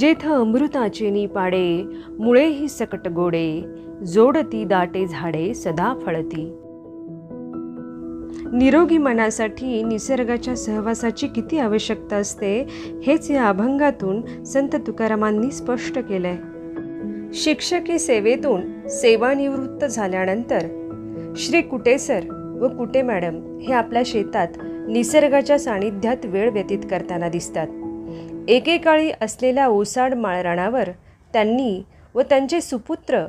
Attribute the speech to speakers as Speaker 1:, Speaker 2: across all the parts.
Speaker 1: जेथ अमृताचे पाडे मुळे ही सकट गोडे जोडती दाटे झाडे सदा फळती निरोगी मनासाठी निसर्गाच्या सहवासाची किती आवश्यकता असते हेच या अभंगातून संत तुकारामांनी स्पष्ट केलंय शिक्षकी सेवेतून सेवानिवृत्त झाल्यानंतर श्री कुटेसर व कुटे मॅडम हे आपल्या शेतात निसर्गाच्या सानिध्यात वेळ व्यतीत करताना दिसतात एकेकाळी असलेल्या ओसाड माळराणावर त्यांनी व त्यांचे सुपुत्र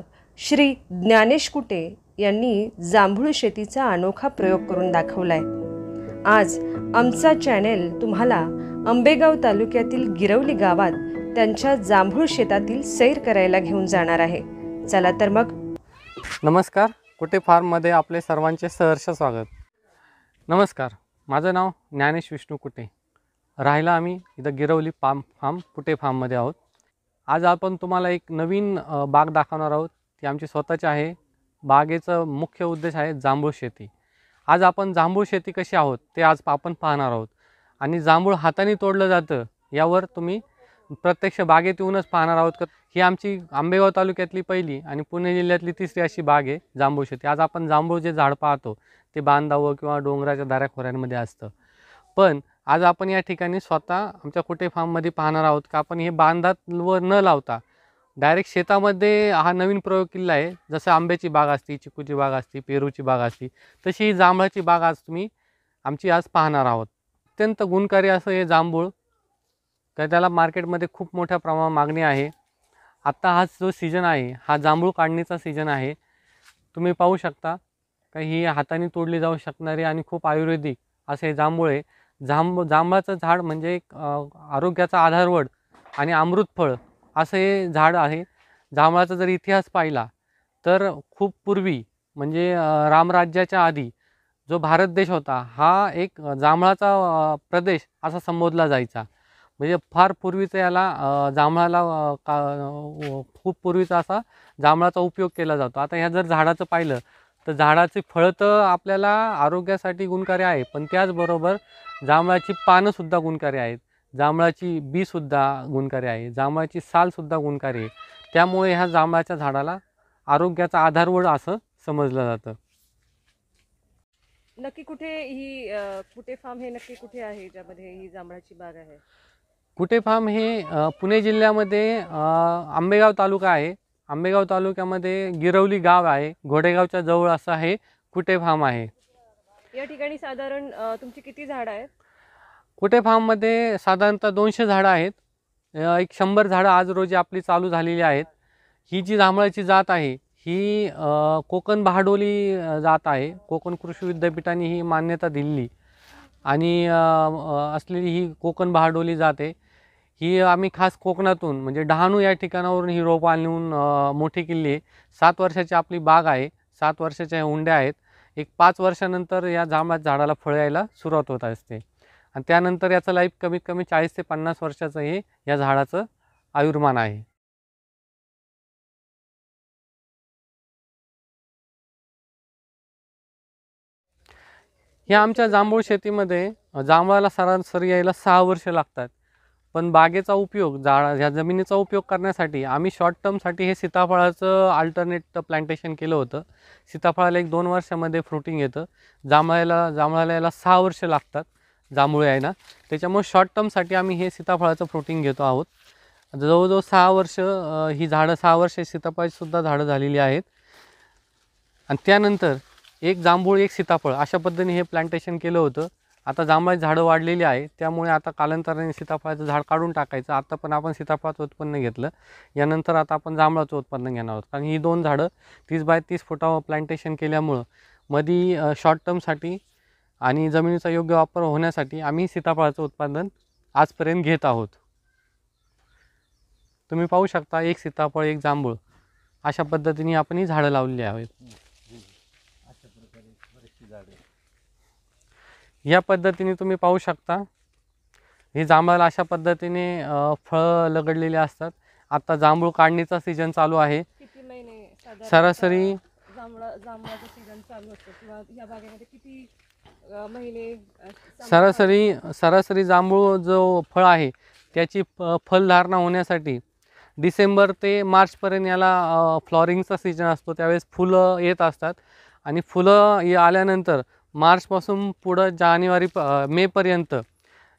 Speaker 1: श्री ज्ञानेश कुटे यांनी जांभूळ शेतीचा अनोखा प्रयोग करून आहे आज आमचा चॅनेल तुम्हाला आंबेगाव तालुक्यातील गिरवली गावात त्यांच्या जांभूळ शेतातील सैर करायला घेऊन जाणार आहे
Speaker 2: चला तर मग नमस्कार कुटे फार्ममध्ये आपले सर्वांचे सहर्ष स्वागत नमस्कार माझं नाव ज्ञानेश विष्णू कुटे राहायला आम्ही इथं गिरवली पाम फार्म पुटे फार्ममध्ये आहोत आज आपण तुम्हाला एक नवीन बाग दाखवणार आहोत ती आमची स्वतःची आहे बागेचं मुख्य उद्देश आहे जांभूळ शेती आज आपण जांभूळ शेती कशी आहोत ते आज आपण पाहणार आहोत आणि जांभूळ हाताने तोडलं जातं यावर तुम्ही प्रत्यक्ष बागेत येऊनच पाहणार आहोत का ही आमची आंबेगाव तालुक्यातली पहिली आणि पुणे जिल्ह्यातली तिसरी अशी बाग आहे जांभूळ शेती आज आपण जांभूळ जे झाड पाहतो ते बांधावं किंवा डोंगराच्या दाऱ्या खोऱ्यांमध्ये असतं पण आज आपण या ठिकाणी स्वतः आमच्या कुठे फार्ममध्ये पाहणार आहोत का आपण हे व न लावता डायरेक्ट शेतामध्ये हा नवीन प्रयोग केला आहे जसं आंब्याची बाग असती चिकूची बाग असती पेरूची बाग असती तशी ही जांभळाची बाग आज तुम्ही आमची आज पाहणार आहोत अत्यंत गुणकारी असं हे जांभूळ तर त्याला मार्केटमध्ये खूप मोठ्या प्रमाणात मागणी आहे आत्ता हा जो सीजन आहे हा जांभूळ काढणीचा सीजन आहे तुम्ही पाहू शकता का ही हाताने तोडली जाऊ शकणारी आणि खूप आयुर्वेदिक असे जांभूळ आहे जांब जांबाचं झाड म्हणजे एक आरोग्याचा आधारवड आणि अमृतफळ असं हे झाड आहे जांभळाचा जर इतिहास पाहिला तर खूप पूर्वी म्हणजे रामराज्याच्या आधी जो भारत देश होता हा एक जांभळाचा प्रदेश असा संबोधला जायचा म्हणजे फार पूर्वीचं याला जांभळाला का खूप पूर्वीचा असा जांभळाचा उपयोग केला जातो आता ह्या जर झाडाचं पाहिलं तर झाडाची फळं तर आपल्याला आरोग्यासाठी गुणकारी आहे पण त्याचबरोबर जांभळाची पानंसुद्धा गुणकारी आहेत जांभळाची बीसुद्धा गुणकारी आहे जांभळाची सालसुद्धा गुणकारी आहे त्यामुळे ह्या जांभळाच्या झाडाला आरोग्याचा आधारवड असं समजलं जातं
Speaker 1: नक्की कुठे ही कुठे फार्म हे नक्की कुठे आहे ज्यामध्ये ही जांभळाची बाग आहे
Speaker 2: कुठे फार्म हे पुणे जिल्ह्यामध्ये आंबेगाव तालुका आहे आंबेगाव तालुक्यामध्ये गिरवली गाव आहे घोडेगावच्या जवळ असं हे कुटे फार्म आहे
Speaker 1: या ठिकाणी साधारण तुमची किती झाडं आहेत
Speaker 2: कुठे फार्ममध्ये साधारणतः दोनशे झाडं आहेत एक शंभर झाडं आज रोजी आपली चालू झालेली आहेत ही जी जांभळाची जात आहे ही कोकण बहाडोली जात आहे कोकण कृषी विद्यापीठाने ही मान्यता दिलेली आणि असलेली ही कोकण बहाडोली जात आहे ही आम्ही खास कोकणातून म्हणजे डहाणू या ठिकाणावरून ही रोपं आणून मोठी केली आहे सात वर्षाची आपली बाग आहे सात वर्षाच्या हुंड्या आहेत एक पाच वर्षानंतर या जांभा झाडाला फळ यायला सुरुवात होत असते आणि त्यानंतर याचं लाईफ कमीत कमी चाळीस ते पन्नास वर्षाचं हे या झाडाचं आयुर्मान आहे या आमच्या जांभूळ शेतीमध्ये जांभळाला सरासरी यायला सहा वर्ष लागतात पण बागेचा उपयोग जाळा ह्या जमिनीचा उपयोग करण्यासाठी आम्ही शॉर्ट टर्मसाठी हे सीताफळाचं अल्टरनेट प्लांटेशन केलं होतं सीताफळाला एक दोन वर्षामध्ये फ्रुटिंग येतं जांभळाला जांभळाला याला सहा वर्ष लागतात जांभूळ यायना त्याच्यामुळे शॉर्ट टर्मसाठी आम्ही हे सीताफळाचं फ्रुटिंग घेतो आहोत जवळजवळ सहा वर्ष ही झाडं सहा वर्ष सीताफळाचीसुद्धा झाडं झालेली आहेत आणि त्यानंतर एक जांभूळ एक सीताफळ अशा पद्धतीने हे प्लांटेशन केलं होतं आता जांभळाची झाडं वाढलेली आहे त्यामुळे आता कालांतराने सीताफळाचं झाड काढून टाकायचं आता पण आपण सीताफळाचं उत्पन्न घेतलं यानंतर आता आपण जांभळाचं उत्पन्न घेणार आहोत कारण ही दोन झाडं तीस बाय तीस फुटावर प्लांटेशन केल्यामुळं मधी शॉर्ट टर्मसाठी आणि जमिनीचा योग्य वापर होण्यासाठी आम्ही सीताफळाचं उत्पादन आजपर्यंत घेत आहोत तुम्ही पाहू शकता एक सीताफळ एक जांभूळ अशा पद्धतीने आपण ही झाडं लावलेली आहेत या पद्धतीने तुम्ही पाहू शकता हे जांभळाला अशा पद्धतीने फळं लगडलेले असतात आता जांभूळ काढणीचा सीझन चालू आहे सरासरी सरासरी सरासरी जांभूळ जो फळ आहे त्याची फलधारणा होण्यासाठी डिसेंबर ते मार्चपर्यंत याला फ्लॉरिंगचा सीजन असतो त्यावेळेस फुलं येत असतात आणि फुलं आल्यानंतर मार्चपासून पुढं जानेवारी प मेपर्यंत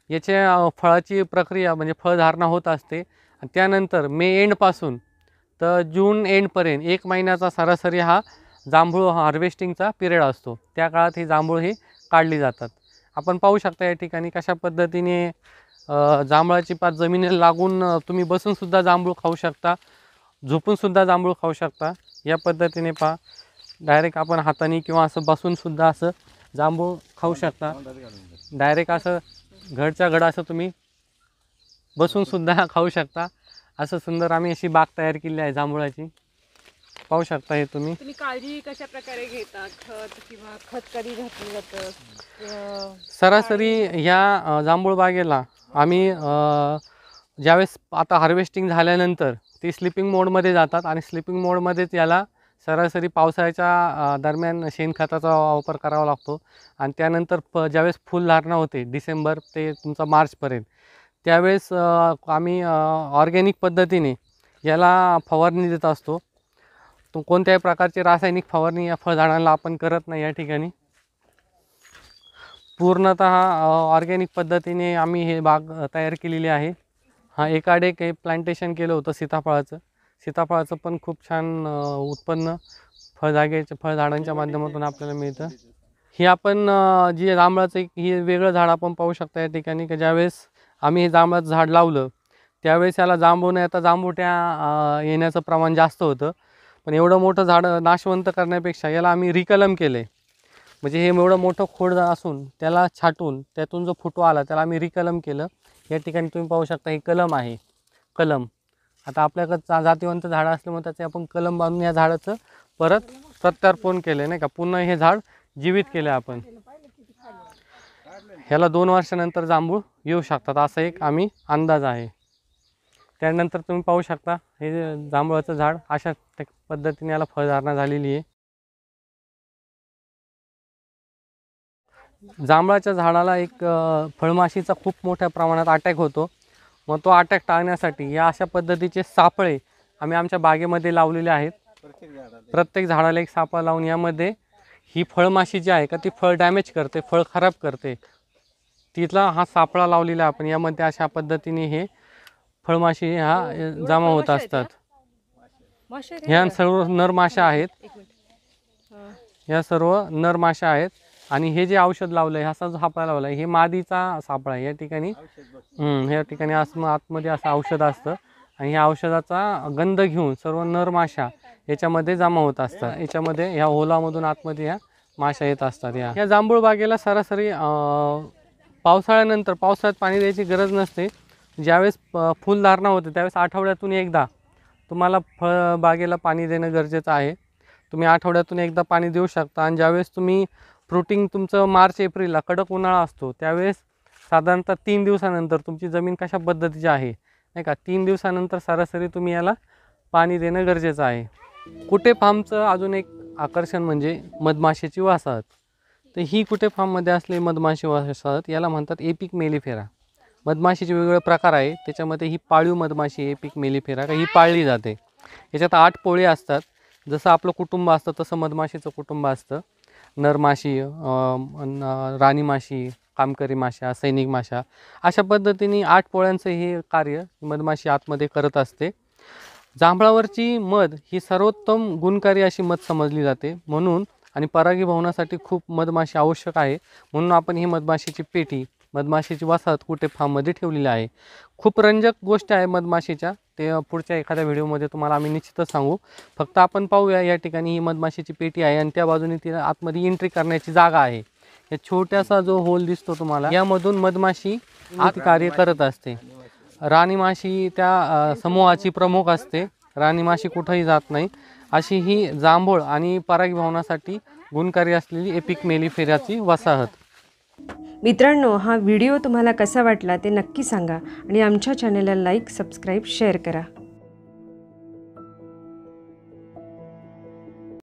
Speaker 2: याचे फळाची प्रक्रिया म्हणजे फळधारणा होत असते त्यानंतर मे एंडपासून तर जून एंडपर्यंत एक महिन्याचा सरासरी हा जांभूळ हार्वेस्टिंगचा पिरियड असतो त्या काळात ही जांभूळ ही काढली जातात आपण पाहू शकता या ठिकाणी कशा पद्धतीने जांभळाची पात जमिनीला लागून तुम्ही बसूनसुद्धा जांभूळ खाऊ शकता झोपूनसुद्धा जांभूळ खाऊ शकता या पद्धतीने पहा डायरेक्ट आपण हाताने किंवा असं बसूनसुद्धा असं जांभूळ खाऊ शकता डायरेक्ट असं घडच्या घड असं तुम्ही बसूनसुद्धा खाऊ शकता असं सुंदर आम्ही अशी बाग तयार केली आहे जांभुळाची पाहू शकता हे तुम्ही
Speaker 1: काळजी कशा प्रकारे घेता खत किंवा खत कधी
Speaker 2: घातलं सरासरी ह्या जांभूळ बागेला आम्ही ज्यावेळेस आता हार्वेस्टिंग झाल्यानंतर ती स्लिपिंग मोडमध्ये जातात आणि स्लिपिंग मोडमध्येच याला सरासरी पावसाळ्याच्या दरम्यान शेणखताचा वापर करावा लागतो आणि त्यानंतर प ज्यावेळेस फुलधारणा होते डिसेंबर ते तुमचा मार्चपर्यंत त्यावेळेस आम्ही ऑर्गॅनिक पद्धतीने याला फवारणी देत असतो तो कोणत्याही प्रकारचे रासायनिक फवारणी या फळझाडांना आपण करत नाही या ठिकाणी पूर्णत ऑर्गॅनिक पद्धतीने आम्ही हे बाग तयार केलेली आहे हा एकाडे काही प्लांटेशन केलं होतं सीताफळाचं सीताफळाचं पण खूप छान उत्पन्न फळजागेच्या फळझाडांच्या माध्यमातून आपल्याला मिळतं ही आपण जी जांभळाचं एक ही वेगळं झाड आपण पाहू शकता या ठिकाणी की ज्यावेळेस आम्ही हे जांभळाचं झाड लावलं त्यावेळेस याला जांभून आता जांभूट्या येण्याचं प्रमाण जास्त होतं पण एवढं मोठं झाडं नाशवंत करण्यापेक्षा याला आम्ही रिकलम केले म्हणजे हे एवढं मोठं खोड असून त्याला छाटून त्यातून जो फुटो आला त्याला आम्ही रिकलम केलं या ठिकाणी तुम्ही पाहू शकता हे कलम आहे कलम आता आपल्याकडं जातीवंत झाडं असल्यामुळे त्याचे आपण कलम बांधून या झाडाचं परत प्रत्यार्पण केले नाही का पुन्हा हे झाड जीवित केलं आपण ह्याला दोन वर्षानंतर जांभूळ येऊ शकतात असा एक आम्ही अंदाज आहे त्यानंतर तुम्ही पाहू शकता हे जांभळाचं झाड अशा पद्धतीने याला फळधारणा झालेली आहे जांभळाच्या झाडाला एक फळमाशीचा खूप मोठ्या प्रमाणात अटॅक होतो मग तो अटॅक टाळण्यासाठी या अशा पद्धतीचे सापळे आम्ही आमच्या बागेमध्ये लावलेले आहेत प्रत्येक झाडाला एक सापळा लावून यामध्ये ही फळमाशी जी आहे का ती फळ डॅमेज करते फळ खराब करते तिथला हा सापळा लावलेला आपण यामध्ये अशा पद्धतीने हे फळमाशी हा हो, जमा होत असतात ह्या सर्व नरमाशा आहेत या सर्व नरमाशा आहेत आणि हे जे औषध लावलं आहे असा जो सापळा लावला आहे हे मादीचा सापळा आहे या ठिकाणी या ठिकाणी असं आतमध्ये असं औषध असतं आणि ह्या औषधाचा गंध घेऊन सर्व नर माशा याच्यामध्ये जमा होत असतात याच्यामध्ये ह्या ओलामधून आतमध्ये ह्या माशा येत असतात या या जांभूळ बागेला सरासरी पावसाळ्यानंतर पावसाळ्यात पाणी द्यायची गरज नसते ज्यावेळेस फुलधारणा होते त्यावेळेस आठवड्यातून एकदा तुम्हाला फळ बागेला पाणी देणं गरजेचं आहे तुम्ही आठवड्यातून एकदा पाणी देऊ शकता आणि ज्यावेळेस तुम्ही फ्रुटिंग तुमचं मार्च एप्रिलला कडक उन्हाळा असतो त्यावेळेस साधारणतः तीन दिवसानंतर तुमची जमीन कशा पद्धतीची आहे नाही का तीन दिवसानंतर सरासरी तुम्ही याला पाणी देणं गरजेचं आहे कुठे फार्मचं अजून एक आकर्षण म्हणजे मधमाशीची वासाहत तर ही कुठे फार्ममध्ये असले मधमाशी वासाहत याला म्हणतात एपिक मेलीफेरा मधमाशीचे वेगवेगळे प्रकार आहे त्याच्यामध्ये ही पाळीव मधमाशी एपिक मेलीफेरा का ही पाळली जाते याच्यात आठ पोळी असतात जसं आपलं कुटुंब असतं तसं मधमाशीचं कुटुंब असतं नरमाशी राणी माशी कामकरी माशा सैनिक माशा अशा पद्धतीने आठ पोळ्यांचं हे कार्य मधमाशी आतमध्ये करत असते जांभळावरची मध ही सर्वोत्तम गुणकारी अशी मध समजली जाते म्हणून आणि परागीभवनासाठी खूप मधमाशी आवश्यक आहे म्हणून आपण ही मधमाशीची पेटी मधमाशीची वसाहत कुठे फार्ममध्ये ठेवलेली आहे खूप रंजक गोष्ट आहे मधमाशीच्या ते पुढच्या एखाद्या व्हिडिओमध्ये तुम्हाला आम्ही निश्चितच सांगू फक्त आपण पाहूया या ठिकाणी ही मधमाशीची पेटी आहे आणि त्या बाजूने ती आतमध्ये एंट्री करण्याची जागा आहे या छोट्यासा जो होल दिसतो तुम्हाला यामधून मधमाशी आत कार्य करत असते राणीमाशी त्या समूहाची प्रमुख असते राणीमाशी कुठंही जात नाही अशी ही जांभूळ आणि परागीभवनासाठी गुणकारी असलेली एपिक फेऱ्याची वसाहत
Speaker 1: मित्रांनो हा व्हिडिओ तुम्हाला कसा वाटला ते नक्की सांगा आणि आमच्या चॅनेलला लाईक सबस्क्राईब शेअर करा